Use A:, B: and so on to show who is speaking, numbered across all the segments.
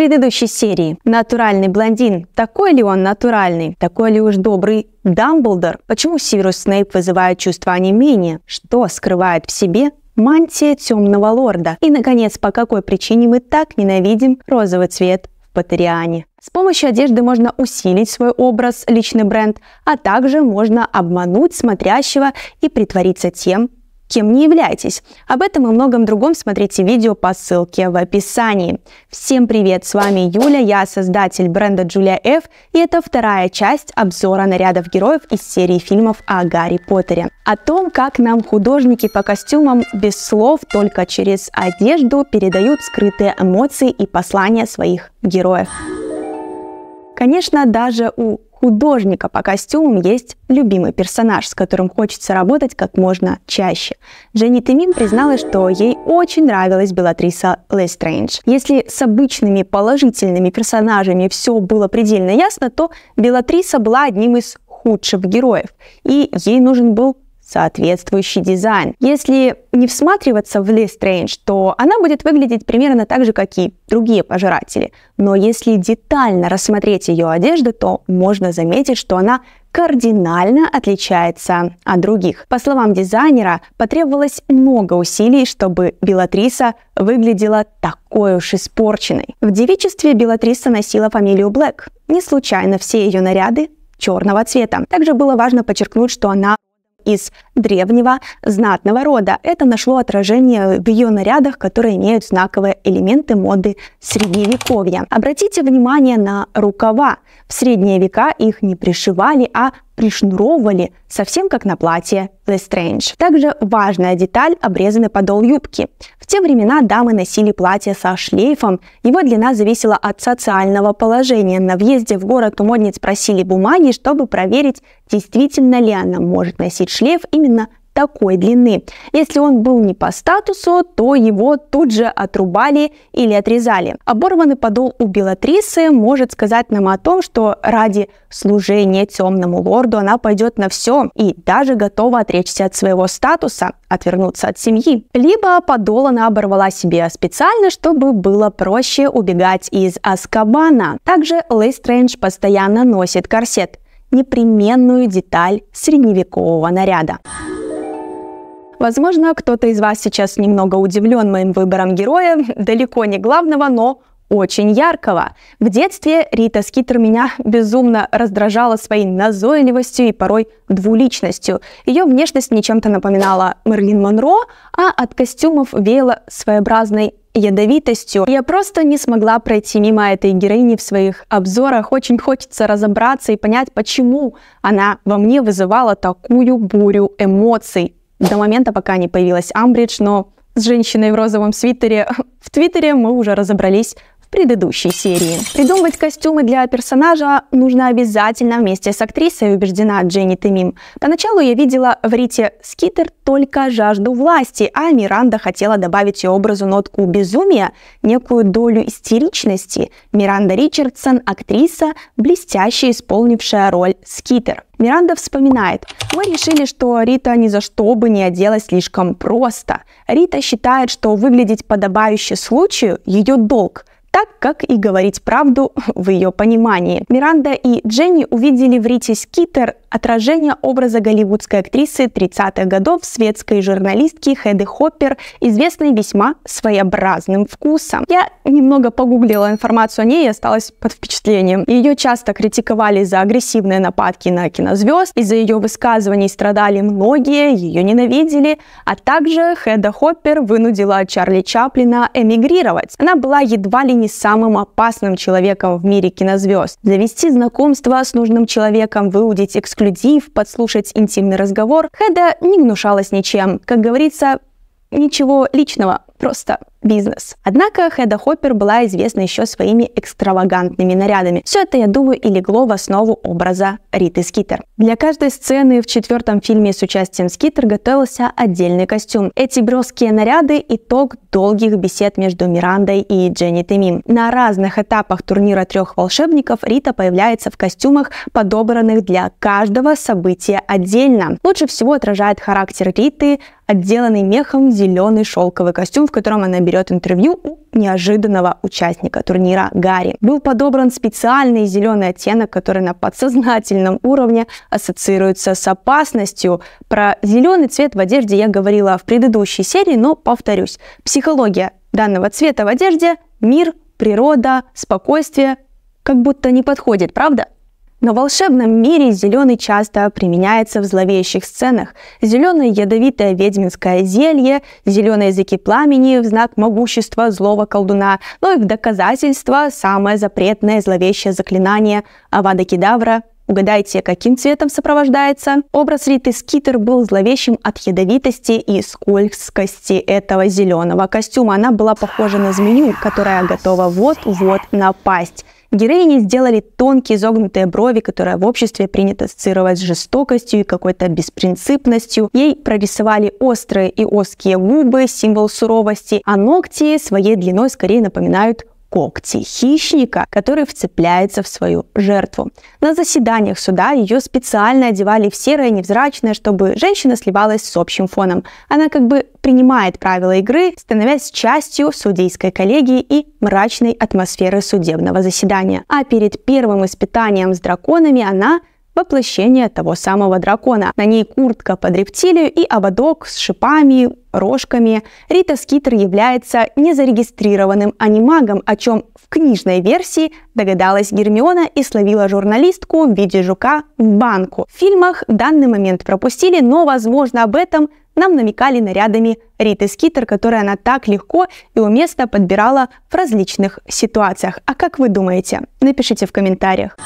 A: предыдущей серии. Натуральный блондин. Такой ли он натуральный? Такой ли уж добрый Дамблдор? Почему Северус Снейп вызывает чувство онемения? Что скрывает в себе мантия темного лорда? И, наконец, по какой причине мы так ненавидим розовый цвет в Патериане? С помощью одежды можно усилить свой образ, личный бренд, а также можно обмануть смотрящего и притвориться тем, кем не являетесь. Об этом и многом другом смотрите видео по ссылке в описании. Всем привет, с вами Юля, я создатель бренда Julia F, и это вторая часть обзора нарядов героев из серии фильмов о Гарри Поттере. О том, как нам художники по костюмам без слов, только через одежду передают скрытые эмоции и послания своих героев. Конечно, даже у художника по костюмам есть любимый персонаж, с которым хочется работать как можно чаще. Дженни Тимин призналась, что ей очень нравилась Белатриса Лестрейндж. Если с обычными положительными персонажами все было предельно ясно, то Белатриса была одним из худших героев, и ей нужен был соответствующий дизайн. Если не всматриваться в Ли Стрэндж, то она будет выглядеть примерно так же, как и другие пожиратели. Но если детально рассмотреть ее одежду, то можно заметить, что она кардинально отличается от других. По словам дизайнера, потребовалось много усилий, чтобы Белатриса выглядела такой уж испорченной. В девичестве Белатриса носила фамилию Блэк. Не случайно все ее наряды черного цвета. Также было важно подчеркнуть, что она is древнего знатного рода. Это нашло отражение в ее нарядах, которые имеют знаковые элементы моды средневековья. Обратите внимание на рукава. В средние века их не пришивали, а пришнуровывали, совсем как на платье Лестрэндж. Также важная деталь – обрезанный подол юбки. В те времена дамы носили платье со шлейфом. Его длина зависела от социального положения. На въезде в город у модниц просили бумаги, чтобы проверить, действительно ли она может носить шлейф именно именно такой длины. Если он был не по статусу, то его тут же отрубали или отрезали. Оборванный подол у Белатрисы может сказать нам о том, что ради служения темному лорду она пойдет на все и даже готова отречься от своего статуса, отвернуться от семьи. Либо подол она оборвала себе специально, чтобы было проще убегать из Аскабана. Также Лей Стрэндж постоянно носит корсет непременную деталь средневекового наряда. Возможно, кто-то из вас сейчас немного удивлен моим выбором героя, далеко не главного, но очень яркого. В детстве Рита Скитер меня безумно раздражала своей назойливостью и порой двуличностью. Ее внешность мне чем-то напоминала Мерлин Монро, а от костюмов веяло своеобразной ядовитостью. Я просто не смогла пройти мимо этой героини в своих обзорах. Очень хочется разобраться и понять, почему она во мне вызывала такую бурю эмоций. До момента, пока не появилась Амбридж, но с женщиной в розовом свитере в Твиттере мы уже разобрались предыдущей серии. Придумывать костюмы для персонажа нужно обязательно вместе с актрисой, убеждена Дженни Тымим. Поначалу я видела в Рите Скитер только жажду власти, а Миранда хотела добавить ее образу нотку безумия, некую долю истеричности. Миранда Ричардсон – актриса, блестяще исполнившая роль Скитер. Миранда вспоминает, мы решили, что Рита ни за что бы не оделась слишком просто. Рита считает, что выглядеть подобающе случаю – ее долг – как и говорить правду в ее понимании. Миранда и Дженни увидели в Рите Скитер отражение образа голливудской актрисы 30-х годов светской журналистки Хэды Хоппер, известной весьма своеобразным вкусом. Я немного погуглила информацию о ней и осталась под впечатлением. Ее часто критиковали за агрессивные нападки на кинозвезд, из-за ее высказываний страдали многие, ее ненавидели, а также Хэда Хоппер вынудила Чарли Чаплина эмигрировать. Она была едва ли не самым опасным человеком в мире кинозвезд. Завести знакомство с нужным человеком, выудить эксклюзивность эксклюзив, подслушать интимный разговор, Хеда не гнушалась ничем. Как говорится, ничего личного, просто бизнес. Однако Хеда Хоппер была известна еще своими экстравагантными нарядами. Все это, я думаю, и легло в основу образа Риты Скитер. Для каждой сцены в четвертом фильме с участием Скитер готовился отдельный костюм. Эти броские наряды – итог долгих бесед между Мирандой и Дженни Темим. На разных этапах турнира трех волшебников Рита появляется в костюмах, подобранных для каждого события отдельно. Лучше всего отражает характер Риты отделанный мехом зеленый шелковый костюм, в котором она берет интервью у неожиданного участника турнира Гарри. Был подобран специальный зеленый оттенок, который на подсознательном уровне ассоциируется с опасностью. Про зеленый цвет в одежде я говорила в предыдущей серии, но повторюсь. Психология данного цвета в одежде – мир, природа, спокойствие – как будто не подходит, правда? Но в волшебном мире зеленый часто применяется в зловещих сценах. Зеленое ядовитое ведьминское зелье, зеленые языки пламени в знак могущества злого колдуна, ну и в доказательство самое запретное зловещее заклинание Авада Кедавра Угадайте, каким цветом сопровождается? Образ Риты Скитер был зловещим от ядовитости и скользкости этого зеленого костюма. Она была похожа на змею, которая готова вот-вот напасть. Героини сделали тонкие изогнутые брови, которые в обществе принято ассоциировать с жестокостью и какой-то беспринципностью. Ей прорисовали острые и узкие губы, символ суровости, а ногти своей длиной скорее напоминают когти хищника, который вцепляется в свою жертву. На заседаниях суда ее специально одевали в серое невзрачное, чтобы женщина сливалась с общим фоном. Она как бы принимает правила игры, становясь частью судейской коллегии и мрачной атмосферы судебного заседания. А перед первым испытанием с драконами она воплощение того самого дракона. На ней куртка под рептилию и ободок с шипами, рожками. Рита Скитер является незарегистрированным анимагом, о чем в книжной версии догадалась Гермиона и словила журналистку в виде жука в банку. В фильмах данный момент пропустили, но, возможно, об этом нам намекали нарядами Риты Скитер, которые она так легко и уместно подбирала в различных ситуациях. А как вы думаете? Напишите в комментариях.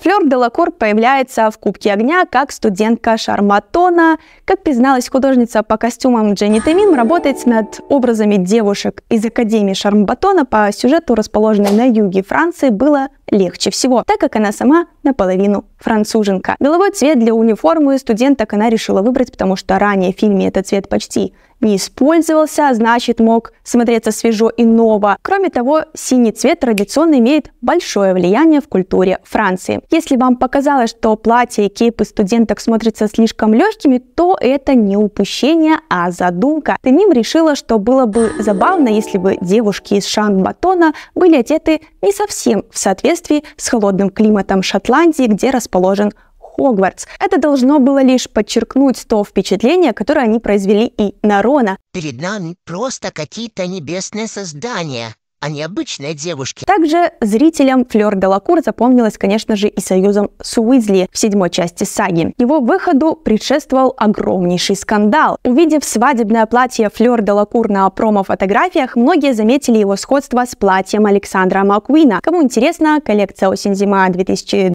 A: Флёр Делакор появляется в «Кубке огня» как студентка Шарматона. Как призналась художница по костюмам Дженни Тамин. работает над образами девушек из Академии Шармбатона по сюжету, расположенной на юге Франции, было легче всего, так как она сама наполовину француженка. Головой цвет для униформы студенток она решила выбрать, потому что ранее в фильме этот цвет почти не использовался, а значит мог смотреться свежо и ново. Кроме того, синий цвет традиционно имеет большое влияние в культуре Франции. Если вам показалось, что платья и кейпы студенток смотрятся слишком легкими, то это не упущение, а задумка. Тамим решила, что было бы забавно, если бы девушки из Шан-Батона были одеты не совсем в соответствии с холодным климатом Шотландии, где расположен Хогвартс. Это должно было лишь подчеркнуть то впечатление, которое они произвели и на Рона. «Перед нами просто какие-то небесные создания», а не обычной девушки. Также зрителям Флёр Делакур запомнилась, конечно же, и союзом с Уизли в седьмой части саги. Его выходу предшествовал огромнейший скандал. Увидев свадебное платье Флёр Делакур на промо-фотографиях, многие заметили его сходство с платьем Александра Маккуина. Кому интересно, коллекция «Осень-зима 2008»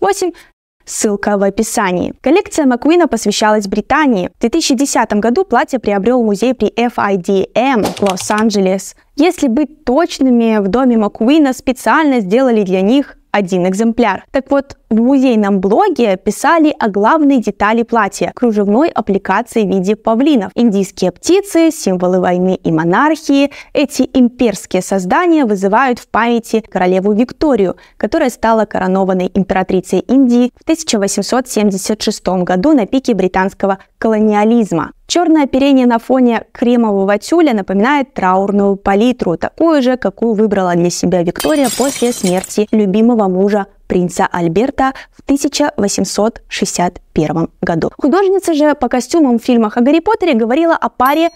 A: Ссылка в описании. Коллекция Маккуина посвящалась Британии. В 2010 году платье приобрел музей при FIDM Лос-Анджелес. Если быть точными, в доме Маккуина специально сделали для них один экземпляр. Так вот, в музейном блоге писали о главной детали платья – кружевной аппликации в виде павлинов. Индийские птицы, символы войны и монархии – эти имперские создания вызывают в памяти королеву Викторию, которая стала коронованной императрицей Индии в 1876 году на пике британского колониализма. Черное оперение на фоне кремового тюля напоминает траурную палитру, такую же, какую выбрала для себя Виктория после смерти любимого мужа принца Альберта в 1861 году. Художница же по костюмам в фильмах о Гарри Поттере говорила о паре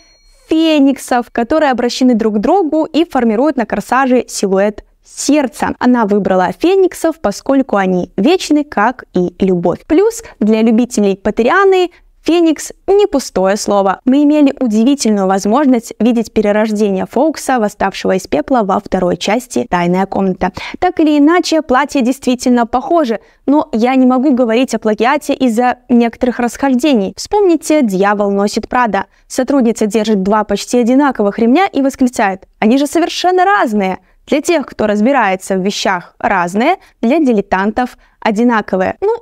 A: фениксов, которые обращены друг к другу и формируют на корсаже силуэт сердца. Она выбрала фениксов, поскольку они вечны, как и любовь. Плюс для любителей Патерианы Феникс – не пустое слово. Мы имели удивительную возможность видеть перерождение Фоукса, восставшего из пепла, во второй части «Тайная комната». Так или иначе, платье действительно похоже, но я не могу говорить о плагиате из-за некоторых расхождений. Вспомните «Дьявол носит Прада». Сотрудница держит два почти одинаковых ремня и восклицает «Они же совершенно разные!» Для тех, кто разбирается в вещах разные, для дилетантов одинаковые. Ну,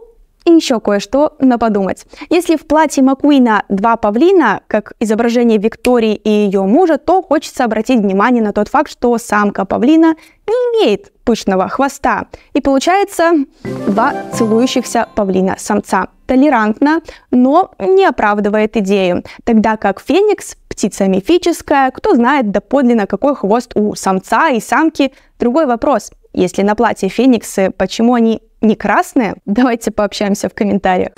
A: и еще кое-что на подумать. Если в платье Макуина два павлина, как изображение Виктории и ее мужа, то хочется обратить внимание на тот факт, что самка павлина не имеет пышного хвоста. И получается два целующихся павлина-самца. Толерантно, но не оправдывает идею. Тогда как феникс птица мифическая, кто знает доподлинно, какой хвост у самца и самки. Другой вопрос, если на платье фениксы, почему они не красные? Давайте пообщаемся в комментариях.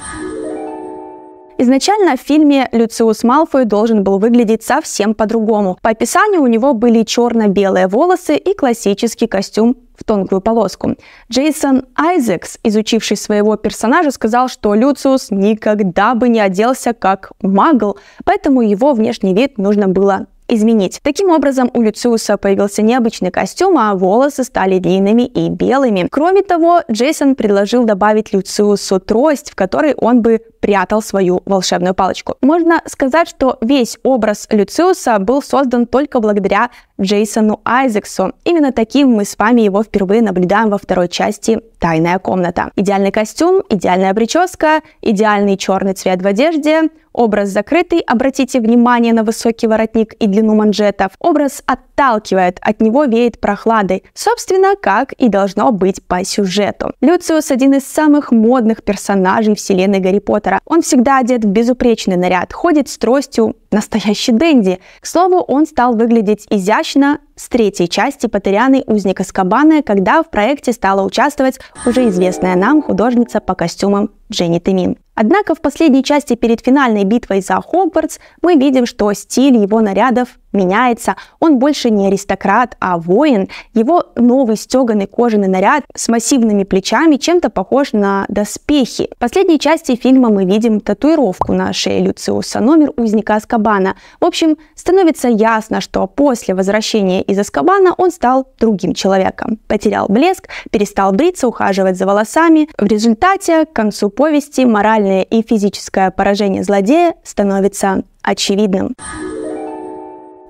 A: Изначально в фильме Люциус Малфой должен был выглядеть совсем по-другому. По описанию у него были черно-белые волосы и классический костюм в тонкую полоску. Джейсон Айзекс, изучивший своего персонажа, сказал, что Люциус никогда бы не оделся как магл, поэтому его внешний вид нужно было изменить. Таким образом, у Люциуса появился необычный костюм, а волосы стали длинными и белыми. Кроме того, Джейсон предложил добавить Люциусу трость, в которой он бы прятал свою волшебную палочку. Можно сказать, что весь образ Люциуса был создан только благодаря Джейсону Айзексу. Именно таким мы с вами его впервые наблюдаем во второй части «Тайная комната». Идеальный костюм, идеальная прическа, идеальный черный цвет в одежде, образ закрытый, обратите внимание на высокий воротник и длину манжетов. Образ отталкивает, от него веет прохладой, собственно, как и должно быть по сюжету. Люциус один из самых модных персонажей вселенной Гарри Поттера. Он всегда одет в безупречный наряд, ходит с тростью, настоящий денди. К слову, он стал выглядеть изящно удачно с третьей части «Патерианы. Узника Скабаны», когда в проекте стала участвовать уже известная нам художница по костюмам Дженни Тымин. Однако в последней части перед финальной битвой за Хогвартс мы видим, что стиль его нарядов меняется, он больше не аристократ, а воин. Его новый стеганый кожаный наряд с массивными плечами чем-то похож на доспехи. В последней части фильма мы видим татуировку на шее Люциуса, номер узника Аскабана. В общем, становится ясно, что после возвращения из Аскабана он стал другим человеком. Потерял блеск, перестал бриться, ухаживать за волосами. В результате, к концу повести, моральное и физическое поражение злодея становится очевидным.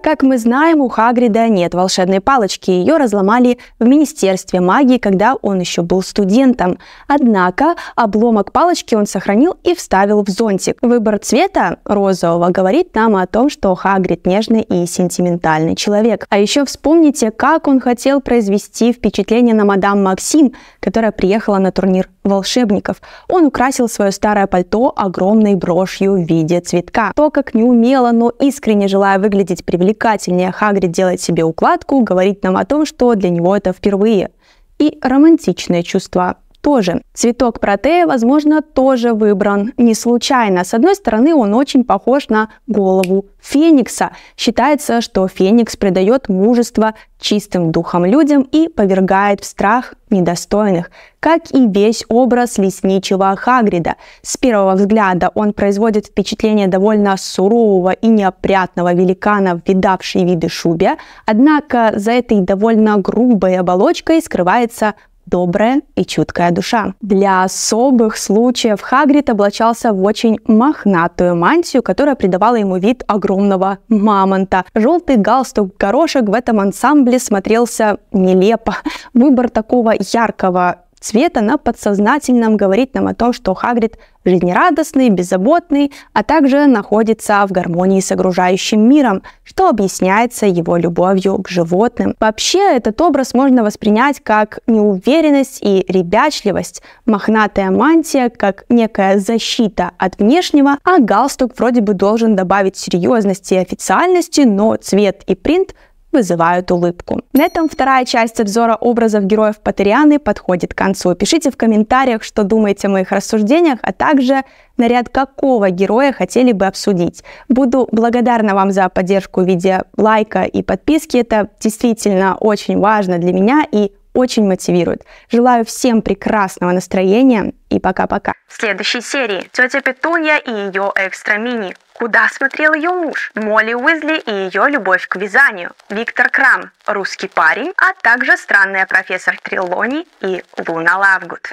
A: Как мы знаем, у Хагрида нет волшебной палочки. Ее разломали в Министерстве магии, когда он еще был студентом. Однако обломок палочки он сохранил и вставил в зонтик. Выбор цвета розового говорит нам о том, что Хагрид нежный и сентиментальный человек. А еще вспомните, как он хотел произвести впечатление на мадам Максим, которая приехала на турнир волшебников. Он украсил свое старое пальто огромной брошью в виде цветка. То, как неумело, но искренне желая выглядеть привлекательным, привлекательнее Хагрид делать себе укладку, говорит нам о том, что для него это впервые. И романтичное чувство тоже. Цветок протея, возможно, тоже выбран не случайно. С одной стороны, он очень похож на голову феникса. Считается, что феникс придает мужество чистым духом людям и повергает в страх недостойных, как и весь образ лесничего Хагрида. С первого взгляда он производит впечатление довольно сурового и неопрятного великана, видавшей виды шубе, однако за этой довольно грубой оболочкой скрывается добрая и чуткая душа. Для особых случаев Хагрид облачался в очень мохнатую мантию, которая придавала ему вид огромного мамонта. Желтый галстук горошек в этом ансамбле смотрелся нелепо. Выбор такого яркого цвета на подсознательном говорит нам о том, что Хагрид жизнерадостный, беззаботный, а также находится в гармонии с окружающим миром, что объясняется его любовью к животным. Вообще, этот образ можно воспринять как неуверенность и ребячливость, мохнатая мантия как некая защита от внешнего, а галстук вроде бы должен добавить серьезности и официальности, но цвет и принт вызывают улыбку. На этом вторая часть обзора образов героев Патерианы подходит к концу. Пишите в комментариях, что думаете о моих рассуждениях, а также наряд какого героя хотели бы обсудить. Буду благодарна вам за поддержку в виде лайка и подписки. Это действительно очень важно для меня и очень мотивирует. Желаю всем прекрасного настроения и пока-пока. В следующей серии тетя Петунья и ее экстра-мини. Куда смотрел ее муж? Молли Уизли и ее любовь к вязанию. Виктор Крам, русский парень, а также странная профессор Трилони и Луна Лавгуд.